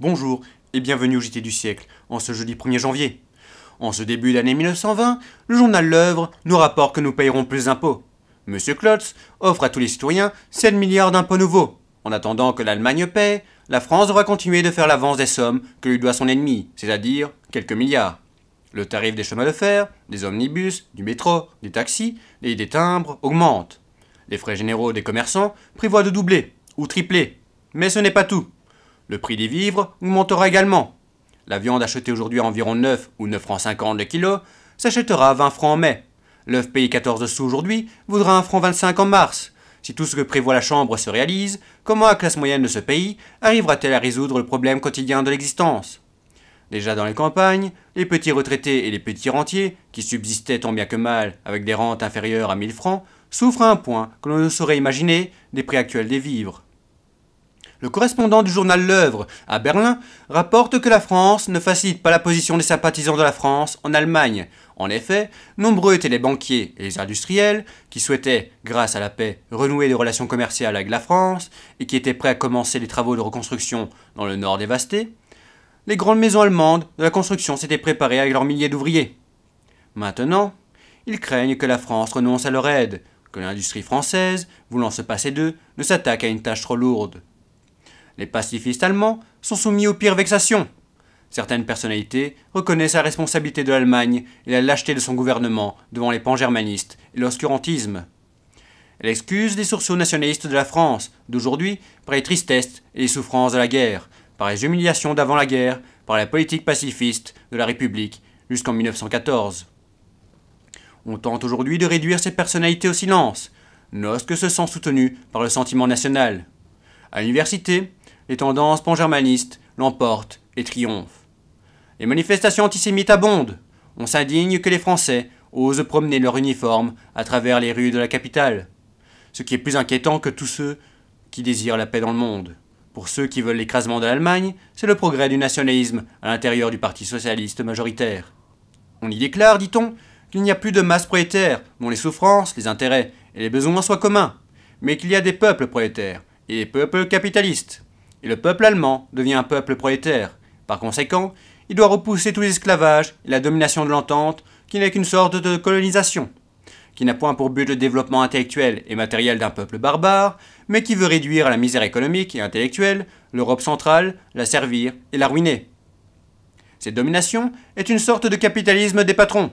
Bonjour et bienvenue au JT du siècle en ce jeudi 1er janvier. En ce début d'année 1920, le journal L'œuvre nous rapporte que nous payerons plus d'impôts. M. Klotz offre à tous les citoyens 7 milliards d'impôts nouveaux. En attendant que l'Allemagne paie, la France devra continuer de faire l'avance des sommes que lui doit son ennemi, c'est-à-dire quelques milliards. Le tarif des chemins de fer, des omnibus, du métro, des taxis et des timbres augmente. Les frais généraux des commerçants prévoient de doubler ou tripler. Mais ce n'est pas tout. Le prix des vivres augmentera également. La viande achetée aujourd'hui à environ 9 ou 9 francs le kilo s'achètera à 20 francs en mai. L'œuf payé 14 sous aujourd'hui vaudra 1,25 franc en mars. Si tout ce que prévoit la Chambre se réalise, comment la classe moyenne de ce pays arrivera-t-elle à résoudre le problème quotidien de l'existence Déjà dans les campagnes, les petits retraités et les petits rentiers, qui subsistaient tant bien que mal avec des rentes inférieures à 1000 francs, souffrent à un point que l'on ne saurait imaginer des prix actuels des vivres. Le correspondant du journal L'œuvre à Berlin rapporte que la France ne facilite pas la position des sympathisants de la France en Allemagne. En effet, nombreux étaient les banquiers et les industriels qui souhaitaient, grâce à la paix, renouer des relations commerciales avec la France et qui étaient prêts à commencer les travaux de reconstruction dans le nord dévasté. Les grandes maisons allemandes de la construction s'étaient préparées avec leurs milliers d'ouvriers. Maintenant, ils craignent que la France renonce à leur aide, que l'industrie française, voulant se passer d'eux, ne s'attaque à une tâche trop lourde les pacifistes allemands sont soumis aux pires vexations. Certaines personnalités reconnaissent la responsabilité de l'Allemagne et la lâcheté de son gouvernement devant les pans germanistes et l'oscurantisme. Elle excuse les sursauts nationalistes de la France d'aujourd'hui par les tristesses et les souffrances de la guerre, par les humiliations d'avant la guerre, par la politique pacifiste de la République jusqu'en 1914. On tente aujourd'hui de réduire ces personnalités au silence, que se sent soutenu par le sentiment national. À l'université, les tendances pangermanistes l'emportent et triomphent. Les manifestations antisémites abondent. On s'indigne que les Français osent promener leur uniforme à travers les rues de la capitale. Ce qui est plus inquiétant que tous ceux qui désirent la paix dans le monde. Pour ceux qui veulent l'écrasement de l'Allemagne, c'est le progrès du nationalisme à l'intérieur du Parti socialiste majoritaire. On y déclare, dit-on, qu'il n'y a plus de masse prolétaire dont les souffrances, les intérêts et les besoins soient communs, mais qu'il y a des peuples prolétaires et des peuples capitalistes et le peuple allemand devient un peuple prolétaire. Par conséquent, il doit repousser tous les esclavages et la domination de l'entente, qui n'est qu'une sorte de colonisation, qui n'a point pour but le développement intellectuel et matériel d'un peuple barbare, mais qui veut réduire à la misère économique et intellectuelle l'Europe centrale, la servir et la ruiner. Cette domination est une sorte de capitalisme des patrons.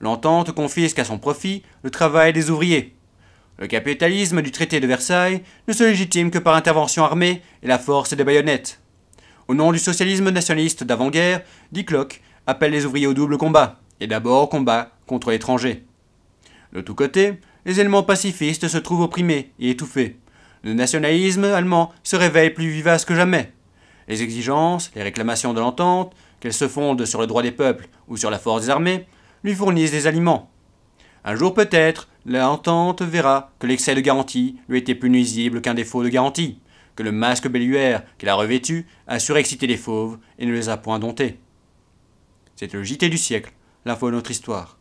L'entente confisque à son profit le travail des ouvriers. Le capitalisme du traité de Versailles ne se légitime que par intervention armée et la force des baïonnettes. Au nom du socialisme nationaliste d'avant-guerre, Locke appelle les ouvriers au double combat, et d'abord au combat contre l'étranger. De tous côtés, les éléments pacifistes se trouvent opprimés et étouffés. Le nationalisme allemand se réveille plus vivace que jamais. Les exigences, les réclamations de l'entente, qu'elles se fondent sur le droit des peuples ou sur la force des armées, lui fournissent des aliments. Un jour peut-être, la l'entente verra que l'excès de garantie lui était plus nuisible qu'un défaut de garantie, que le masque belluaire qu'il a revêtu a surexcité les fauves et ne les a point domptés. C'est le JT du siècle, l'info de notre histoire.